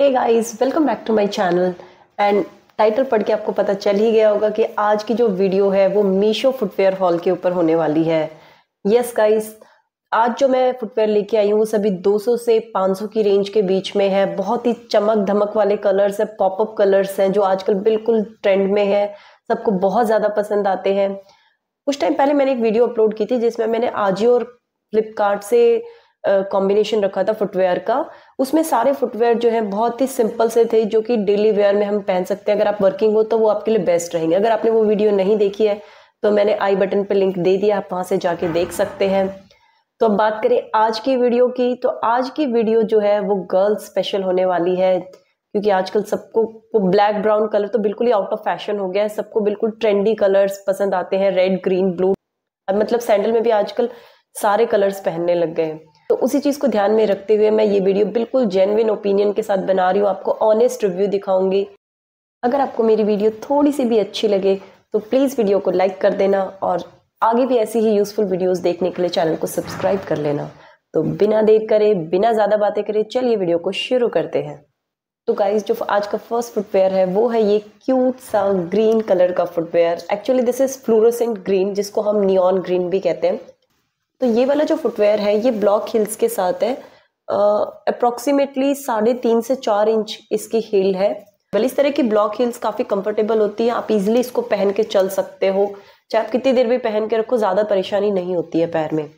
hey guys welcome back to my channel and title पढ़ के आपको पता चल ही गया होगा कि आज की जो वीडियो है वो मीशो फुटवेयर हॉल के ऊपर होने वाली है यस गाइस आज जो मैं फुटवेयर लेके आई हूँ वो सभी 200 से 500 की रेंज के बीच में है बहुत ही चमक धमक वाले कलर्स है पॉपअप कलर्स हैं जो आजकल बिल्कुल ट्रेंड में है सबको बहुत ज़्यादा पसंद आते हैं कुछ टाइम पहले मैंने एक वीडियो अपलोड की थी जिसमें मैंने आजियो और फ्लिपकार्ट से कॉम्बिनेशन रखा था फुटवेयर का उसमें सारे फुटवेयर जो है बहुत ही सिंपल से थे जो कि डेली वेयर में हम पहन सकते हैं अगर आप वर्किंग हो तो वो आपके लिए बेस्ट रहेंगे अगर आपने वो वीडियो नहीं देखी है तो मैंने आई बटन पर लिंक दे दिया आप वहां से जाके देख सकते हैं तो अब बात करें आज की वीडियो की तो आज की वीडियो जो है वो गर्ल्स स्पेशल होने वाली है क्योंकि आजकल सबको वो ब्लैक ब्राउन कलर तो बिल्कुल ही आउट ऑफ फैशन हो गया है सबको बिल्कुल ट्रेंडी कलर्स पसंद आते हैं रेड ग्रीन ब्लू मतलब सैंडल में भी आजकल सारे कलर्स पहनने लग गए तो उसी चीज़ को ध्यान में रखते हुए मैं ये वीडियो बिल्कुल जेनविन ओपिनियन के साथ बना रही हूँ आपको ऑनेस्ट रिव्यू दिखाऊंगी अगर आपको मेरी वीडियो थोड़ी सी भी अच्छी लगे तो प्लीज़ वीडियो को लाइक कर देना और आगे भी ऐसी ही यूज़फुल वीडियोज़ देखने के लिए चैनल को सब्सक्राइब कर लेना तो बिना देर करे बिना ज़्यादा बातें करे चलिए वीडियो को शुरू करते हैं तो गाइज जो आज का फर्स्ट फुटवेयर है वो है ये क्यूट सा ग्रीन कलर का footwear actually this is fluorescent green जिसको हम नियॉन ग्रीन भी कहते हैं तो ये वाला जो फुटवेयर है ये ब्लॉक हिल्स के साथ है अप्रोक्सीमेटली साढ़े तीन से चार इंच इसकी हील है वेल इस तरह की ब्लॉक हील्स काफ़ी कंफर्टेबल होती है आप इजीली इसको पहन के चल सकते हो चाहे आप कितनी देर भी पहन के रखो ज़्यादा परेशानी नहीं होती है पैर में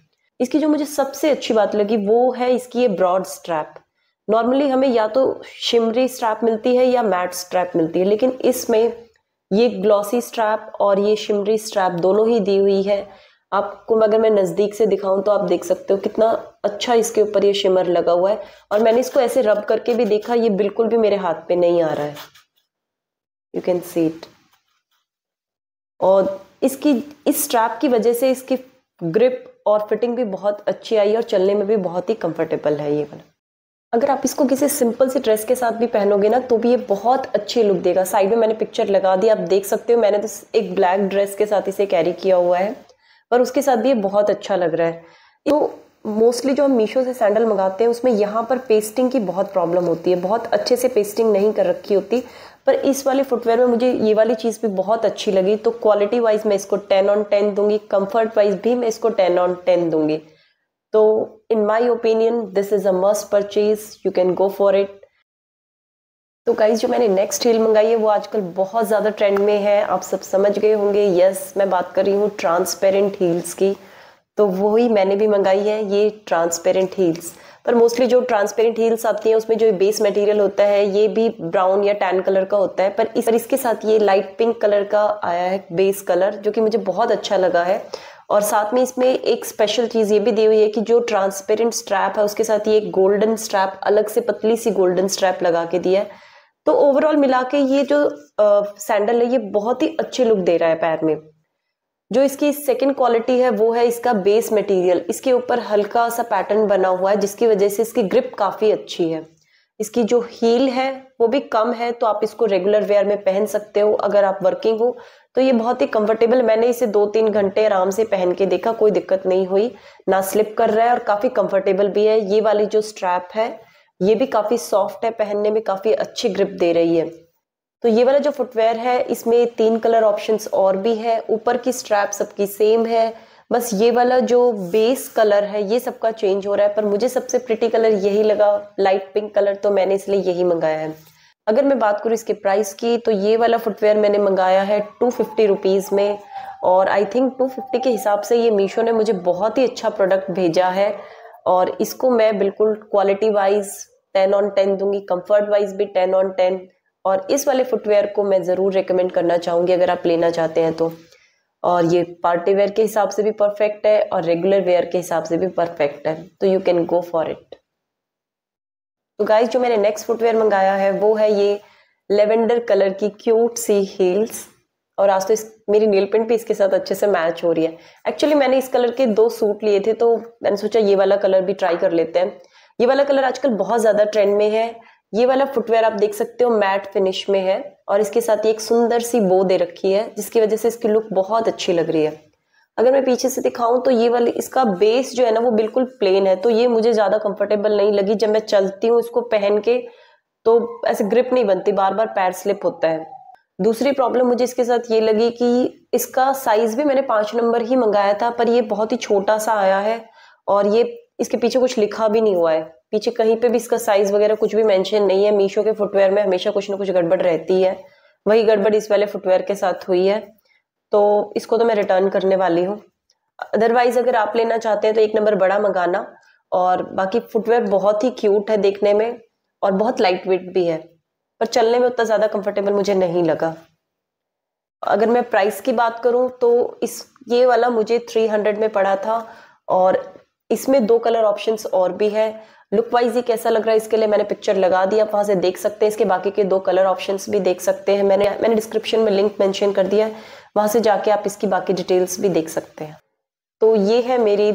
इसकी जो मुझे सबसे अच्छी बात लगी वो है इसकी ये ब्रॉड स्ट्रैप नॉर्मली हमें या तो शिमरी स्ट्रैप मिलती है या मैट स्ट्रैप मिलती है लेकिन इसमें ये ग्लॉसी स्ट्रैप और ये शिमरी स्ट्रैप दोनों ही दी हुई है आपको अगर मैं नज़दीक से दिखाऊं तो आप देख सकते हो कितना अच्छा इसके ऊपर ये शिमर लगा हुआ है और मैंने इसको ऐसे रब करके भी देखा ये बिल्कुल भी मेरे हाथ पे नहीं आ रहा है यू कैन सी इट और इसकी इस स्ट्रैप की वजह से इसकी ग्रिप और फिटिंग भी बहुत अच्छी आई और चलने में भी बहुत ही कम्फर्टेबल है ये वाला अगर आप इसको किसी सिंपल से ड्रेस के साथ भी पहनोगे ना तो भी ये बहुत अच्छी लुक देगा साइड में मैंने पिक्चर लगा दी आप देख सकते हो मैंने तो एक ब्लैक ड्रेस के साथ इसे कैरी किया हुआ है पर उसके साथ भी ये बहुत अच्छा लग रहा है तो मोस्टली जो हम मीशो से सैंडल मंगाते हैं उसमें यहाँ पर पेस्टिंग की बहुत प्रॉब्लम होती है बहुत अच्छे से पेस्टिंग नहीं कर रखी होती पर इस वाले फुटवेयर में मुझे ये वाली चीज़ भी बहुत अच्छी लगी तो क्वालिटी वाइज मैं इसको टेन ऑन टेन दूंगी कम्फर्ट वाइज भी मैं इसको टेन ऑन टेन दूंगी तो in my opinion this is a must purchase you can go for it तो गाइज जो मैंने नेक्स्ट हील मंगाई है वो आजकल बहुत ज़्यादा ट्रेंड में है आप सब समझ गए होंगे यस मैं बात कर रही हूँ ट्रांसपेरेंट हील्स की तो वही मैंने भी मंगाई है ये ट्रांसपेरेंट हील्स पर मोस्टली जो ट्रांसपेरेंट हील्स आती हैं उसमें जो बेस मटेरियल होता है ये भी ब्राउन या टैन कलर का होता है पर इस पर इसके साथ ये लाइट पिंक कलर का आया है बेस कलर जो कि मुझे बहुत अच्छा लगा है और साथ में इसमें एक स्पेशल चीज़ ये भी दी हुई है कि जो ट्रांसपेरेंट स्ट्रैप है उसके साथ ये एक गोल्डन स्ट्रैप अलग से पतली सी गोल्डन स्ट्रैप लगा के दिया है तो ओवरऑल मिला के ये जो सैंडल है ये बहुत ही अच्छे लुक दे रहा है पैर में जो इसकी सेकंड क्वालिटी है वो है इसका बेस मटेरियल इसके ऊपर हल्का सा पैटर्न बना हुआ है जिसकी वजह से इसकी ग्रिप काफ़ी अच्छी है इसकी जो हील है वो भी कम है तो आप इसको रेगुलर वेयर में पहन सकते हो अगर आप वर्किंग हो तो ये बहुत ही कंफर्टेबल मैंने इसे दो तीन घंटे आराम से पहन के देखा कोई दिक्कत नहीं हुई ना स्लिप कर रहा है और काफ़ी कंफर्टेबल भी है ये वाली जो स्ट्रैप है ये भी काफ़ी सॉफ्ट है पहनने में काफ़ी अच्छी ग्रिप दे रही है तो ये वाला जो फुटवेयर है इसमें तीन कलर ऑप्शंस और भी है ऊपर की स्ट्रैप सबकी सेम है बस ये वाला जो बेस कलर है ये सबका चेंज हो रहा है पर मुझे सबसे प्रिटी कलर यही लगा लाइट पिंक कलर तो मैंने इसलिए यही मंगाया है अगर मैं बात करूँ इसके प्राइस की तो ये वाला फुटवेयर मैंने मंगाया है टू फिफ्टी रुपीज़ में और आई थिंक टू फिफ्टी के हिसाब से ये मीशो ने मुझे बहुत ही अच्छा प्रोडक्ट भेजा है और इसको मैं बिल्कुल quality wise ten on ten दूंगी कंफर्ट वाइज भी टेन ऑन टेन और इस वाले फुटवेयर को मैं ज़रूर रिकमेंड करना चाहूँगी अगर आप लेना चाहते हैं तो और ये पार्टी वेयर के हिसाब से भी परफेक्ट है और रेगुलर वेयर के हिसाब से भी परफेक्ट है तो you can go for it तो गाइस जो मैंने नेक्स्ट फुटवेयर मंगाया है वो है ये लेवेंडर कलर की क्यूट सी हील्स और आज तो इस मेरी नील पेंट भी इसके साथ अच्छे से मैच हो रही है एक्चुअली मैंने इस कलर के दो सूट लिए थे तो मैंने सोचा ये वाला कलर भी ट्राई कर लेते हैं ये वाला कलर आजकल बहुत ज़्यादा ट्रेंड में है ये वाला फुटवेयर आप देख सकते हो मैट फिनिश में है और इसके साथ ये एक सुंदर सी बो दे रखी है जिसकी वजह से इसकी लुक बहुत अच्छी लग रही है अगर मैं पीछे से दिखाऊं तो ये वाली इसका बेस जो है ना वो बिल्कुल प्लेन है तो ये मुझे ज़्यादा कंफर्टेबल नहीं लगी जब मैं चलती हूँ इसको पहन के तो ऐसे ग्रिप नहीं बनती बार बार पैर स्लिप होता है दूसरी प्रॉब्लम मुझे इसके साथ ये लगी कि इसका साइज़ भी मैंने पांच नंबर ही मंगाया था पर ये बहुत ही छोटा सा आया है और ये इसके पीछे कुछ लिखा भी नहीं हुआ है पीछे कहीं पे भी इसका साइज वगैरह कुछ भी मेंशन नहीं है मीशो के फुटवेयर में हमेशा कुछ ना कुछ गड़बड़ रहती है वही गड़बड़ इस वाले फुटवेयर के साथ हुई है तो इसको तो मैं रिटर्न करने वाली हूँ अदरवाइज अगर आप लेना चाहते हैं तो एक नंबर बड़ा मंगाना और बाकी फुटवेयर बहुत ही क्यूट है देखने में और बहुत लाइट वेट भी है पर चलने में उतना ज़्यादा कंफर्टेबल मुझे नहीं लगा अगर मैं प्राइस की बात करूं तो इस ये वाला मुझे 300 में पड़ा था और इसमें दो कलर ऑप्शंस और भी है लुक वाइज ये कैसा लग रहा है इसके लिए मैंने पिक्चर लगा दिया आप वहां से देख सकते हैं इसके बाकी के दो कलर ऑप्शंस भी देख सकते हैं मैंने मैंने डिस्क्रिप्शन में लिंक मेंशन कर दिया है वहां से जाके आप इसकी बाकी डिटेल्स भी देख सकते हैं तो ये है मेरी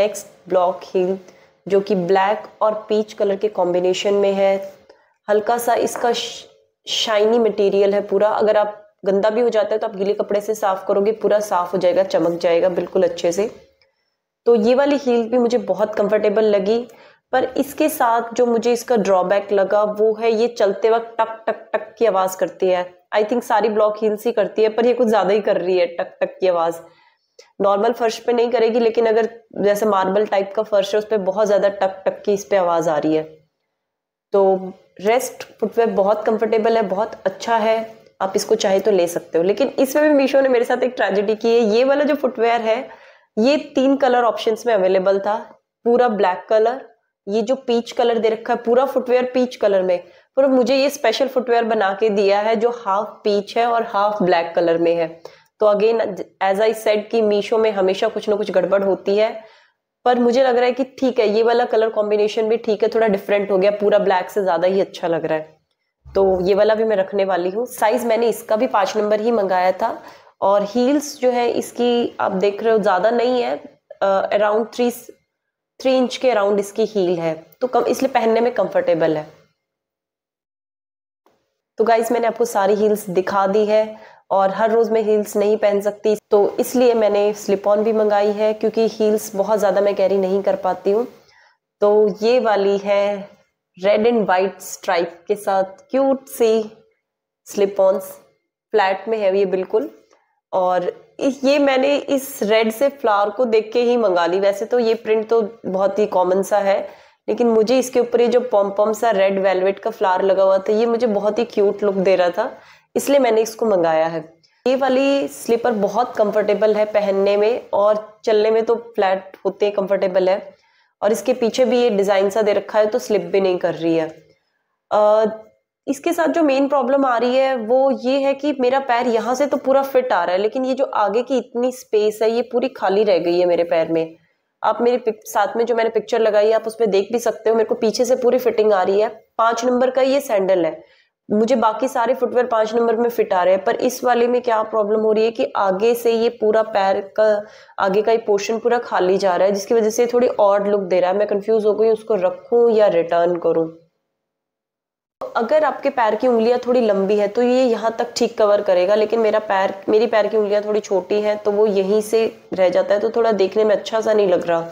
नेक्स्ट ब्लॉक हील जो कि ब्लैक और पीच कलर के कॉम्बिनेशन में है हल्का सा इसका शाइनी मटेरियल है पूरा अगर आप गंदा भी हो जाता है तो आप गीले कपड़े से साफ करोगे पूरा साफ हो जाएगा चमक जाएगा बिल्कुल अच्छे से तो ये वाली हील भी मुझे बहुत कंफर्टेबल लगी पर इसके साथ जो मुझे इसका ड्रॉबैक लगा वो है ये चलते वक्त टक टक टक की आवाज़ करती है आई थिंक सारी ब्लॉक हील्स ही करती है पर ये कुछ ज़्यादा ही कर रही है टक टक की आवाज़ नॉर्मल फर्श पे नहीं करेगी लेकिन अगर जैसे मार्बल टाइप का फर्श है उस पर बहुत ज़्यादा टक टक की इस पर आवाज़ आ रही है तो रेस्ट फुटवेयर बहुत कंफर्टेबल है बहुत अच्छा है आप इसको चाहे तो ले सकते हो लेकिन इसमें भी मीशो ने मेरे साथ एक ट्रेजेडी की है ये वाला जो फुटवेयर है ये तीन कलर ऑप्शंस में अवेलेबल था पूरा ब्लैक कलर ये जो पीच कलर दे रखा है पूरा फुटवेयर पीच कलर में पर मुझे ये स्पेशल फुटवेयर बना के दिया है जो हाफ पीच है और हाफ ब्लैक कलर में है तो अगेन एज आई सेड कि मीशो में हमेशा कुछ ना कुछ गड़बड़ होती है पर मुझे लग रहा है कि ठीक है ये वाला कलर कॉम्बिनेशन भी ठीक है थोड़ा डिफरेंट हो गया पूरा ब्लैक से ज़्यादा ही अच्छा लग रहा है तो ये वाला भी मैं रखने वाली हूँ साइज़ मैंने इसका भी पांच नंबर ही मंगाया था और हील्स जो है इसकी आप देख रहे हो ज़्यादा नहीं है अराउंड थ्री थ्री इंच के अराउंड इसकी हील है तो कम इसलिए पहनने में कंफर्टेबल है तो गाइज मैंने आपको सारी हील्स दिखा दी है और हर रोज़ मैं हील्स नहीं पहन सकती तो इसलिए मैंने स्लिप ऑन भी मंगाई है क्योंकि हील्स बहुत ज़्यादा मैं कैरी नहीं कर पाती हूँ तो ये वाली है रेड एंड वाइट स्ट्राइप के साथ क्यूट सी स्लिप ऑन्स फ्लैट में है ये बिल्कुल और ये मैंने इस रेड से फ्लावर को देख के ही मंगा ली वैसे तो ये प्रिंट तो बहुत ही कॉमन सा है लेकिन मुझे इसके ऊपर ये जो पम सा रेड वेलवेट का फ्लावर लगा हुआ था ये मुझे बहुत ही क्यूट लुक दे रहा था इसलिए मैंने इसको मंगाया है ये वाली स्लीपर बहुत कंफर्टेबल है पहनने में और चलने में तो फ्लैट होते कंफर्टेबल है और इसके पीछे भी ये डिज़ाइन सा दे रखा है तो स्लिप भी नहीं कर रही है इसके साथ जो मेन प्रॉब्लम आ रही है वो ये है कि मेरा पैर यहाँ से तो पूरा फिट आ रहा है लेकिन ये जो आगे की इतनी स्पेस है ये पूरी खाली रह गई है मेरे पैर में आप मेरी साथ में जो मैंने पिक्चर लगाई है आप उसमें देख भी सकते हो मेरे को पीछे से पूरी फिटिंग आ रही है पांच नंबर का ये सैंडल है मुझे बाकी सारे फुटवेयर पांच नंबर में फिट आ रहे हैं पर इस वाले में क्या प्रॉब्लम हो रही है कि आगे से ये पूरा पैर का आगे का ये पोर्शन पूरा खाली जा रहा है जिसकी वजह से थोड़ी ऑर्ड लुक दे रहा है मैं कंफ्यूज हो गई उसको रखू या रिटर्न करूँ अगर आपके पैर की उंगलियां थोड़ी लंबी है तो ये यहाँ तक ठीक कवर करेगा लेकिन मेरा पैर मेरी पैर की उंगलियां थोड़ी छोटी हैं तो वो यहीं से रह जाता है तो थोड़ा देखने में अच्छा सा नहीं लग रहा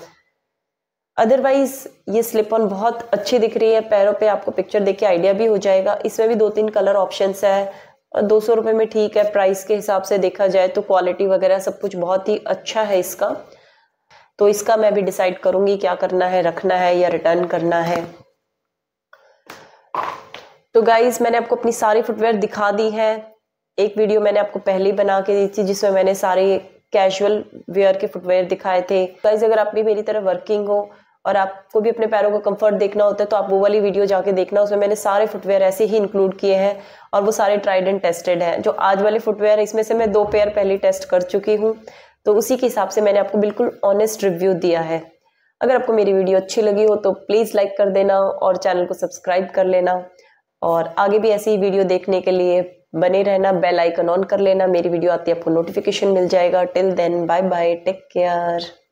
अदरवाइज ये स्लिप ऑन बहुत अच्छी दिख रही है पैरों पे आपको पिक्चर देख के आइडिया भी हो जाएगा इसमें भी दो तीन कलर ऑप्शन है और दो सौ रुपये में ठीक है प्राइस के हिसाब से देखा जाए तो क्वालिटी वगैरह सब कुछ बहुत ही अच्छा है इसका तो इसका मैं भी डिसाइड करूँगी क्या करना है रखना है या रिटर्न करना है तो गाइज मैंने आपको अपनी सारी फुटवेयर दिखा दी है एक वीडियो मैंने आपको पहले बना के दी थी जिसमें मैंने सारे कैजुअल वेयर के फुटवेयर दिखाए थे गाइज अगर आप भी मेरी तरह वर्किंग हो और आपको भी अपने पैरों को कंफर्ट देखना होता है तो आप वो वाली वीडियो जाके देखना उसमें मैंने सारे फुटवेयर ऐसे ही इंक्लूड किए हैं और वो सारे ट्राइड एंड टेस्टेड हैं जो आज वाले फुटवेयर है इसमें से मैं दो पेयर पहले टेस्ट कर चुकी हूँ तो उसी के हिसाब से मैंने आपको बिल्कुल ऑनेस्ट रिव्यू दिया है अगर आपको मेरी वीडियो अच्छी लगी हो तो प्लीज़ लाइक कर देना और चैनल को सब्सक्राइब कर लेना और आगे भी ऐसी वीडियो देखने के लिए बने रहना बेल आइकन ऑन कर लेना मेरी वीडियो आती है आपको नोटिफिकेशन मिल जाएगा till then bye bye take care